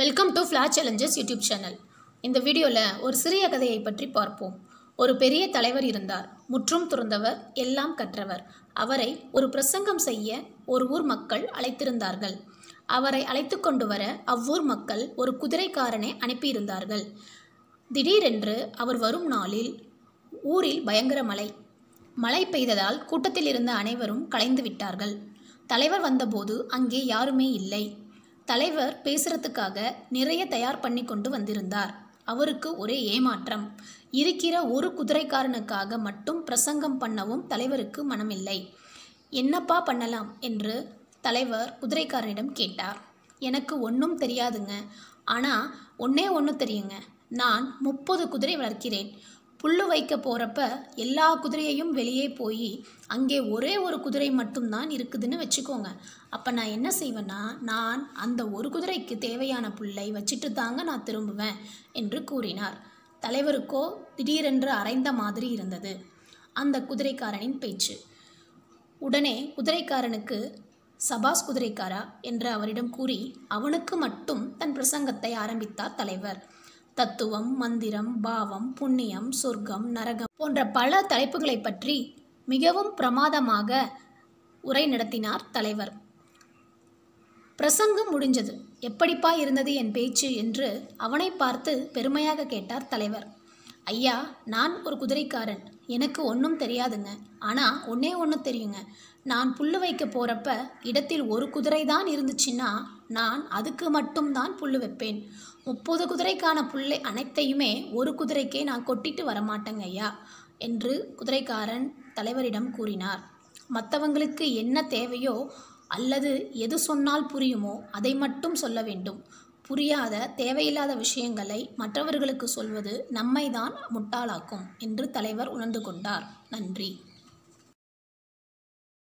welcome to flat challenges YouTube channel இந்த வீடியோவில் ஒரு சிறிய கதையை பற்றி பார்ப்போம் ஒரு பெரிய தலைவர் இருந்தார் முற்றும் துறந்தவர் எல்லாம் கற்றவர் அவரை ஒரு பிரசங்கம் செய்ய ஒரு ஊர் மக்கள் அழைத்திருந்தார்கள் அவரை அழைத்து கொண்டு வர அவ்வூர் மக்கள் ஒரு குதிரைக்காரனை அனுப்பியிருந்தார்கள் திடீரென்று அவர் வரும் நாளில் ஊரில் பயங்கர மழை மழை பெய்ததால் கூட்டத்தில் இருந்த அனைவரும் கலைந்து விட்டார்கள் தலைவர் வந்தபோது அங்கே யாருமே இல்லை தலைவர் பேசுறதுக்காக நிறைய தயார் பண்ணி கொண்டு வந்திருந்தார் அவருக்கு ஒரே ஏமாற்றம் இருக்கிற ஒரு குதிரைக்காரனுக்காக மட்டும் பிரசங்கம் பண்ணவும் தலைவருக்கு மனமில்லை என்னப்பா பண்ணலாம் என்று தலைவர் குதிரைக்காரனிடம் கேட்டார் எனக்கு ஒன்றும் தெரியாதுங்க ஆனால் ஒன்றே ஒன்று தெரியுங்க நான் முப்பது குதிரை வளர்க்கிறேன் புல்லு வைக்க போகிறப்ப எல்லா குதிரையையும் வெளியே போய் அங்கே ஒரே ஒரு குதிரை மட்டும்தான் இருக்குதுன்னு வச்சுக்கோங்க அப்போ நான் என்ன செய்வேன்னா நான் அந்த ஒரு குதிரைக்கு தேவையான புல்லை வச்சுட்டு தாங்க நான் திரும்புவேன் என்று கூறினார் தலைவருக்கோ திடீரென்று அரைந்த மாதிரி இருந்தது அந்த குதிரைக்காரனின் பேச்சு உடனே குதிரைக்காரனுக்கு சபாஸ் குதிரைக்காரா என்று அவரிடம் கூறி அவனுக்கு மட்டும் தன் பிரசங்கத்தை ஆரம்பித்தார் தலைவர் தத்துவம் மந்திரம் பாவம் புண்ணியம் சொர்க்கம் நரகம் போன்ற பல தலைப்புகளை பற்றி மிகவும் பிரமாதமாக உரை நடத்தினார் தலைவர் பிரசங்கம் முடிஞ்சது எப்படிப்பா இருந்தது என் பேச்சு என்று அவனை பார்த்து பெருமையாக கேட்டார் தலைவர் ஐயா நான் ஒரு குதிரைக்காரன் எனக்கு ஒன்றும் தெரியாதுங்க ஆனால் ஒன்றே ஒன்று தெரியுங்க நான் புல் வைக்க போகிறப்ப இடத்தில் ஒரு குதிரை தான் இருந்துச்சுன்னா நான் அதுக்கு மட்டும்தான் புல் வைப்பேன் முப்பது குதிரைக்கான புல்லை அனைத்தையுமே ஒரு குதிரைக்கே நான் கொட்டிட்டு வரமாட்டேங்க ஐயா என்று குதிரைக்காரன் தலைவரிடம் கூறினார் மற்றவங்களுக்கு என்ன தேவையோ அல்லது எது சொன்னால் புரியுமோ அதை மட்டும் சொல்ல வேண்டும் புரியாத தேவையில்லாத விஷயங்களை மற்றவர்களுக்கு சொல்வது நம்மை தான் முட்டாளாக்கும் என்று தலைவர் உணர்ந்து கொண்டார் நன்றி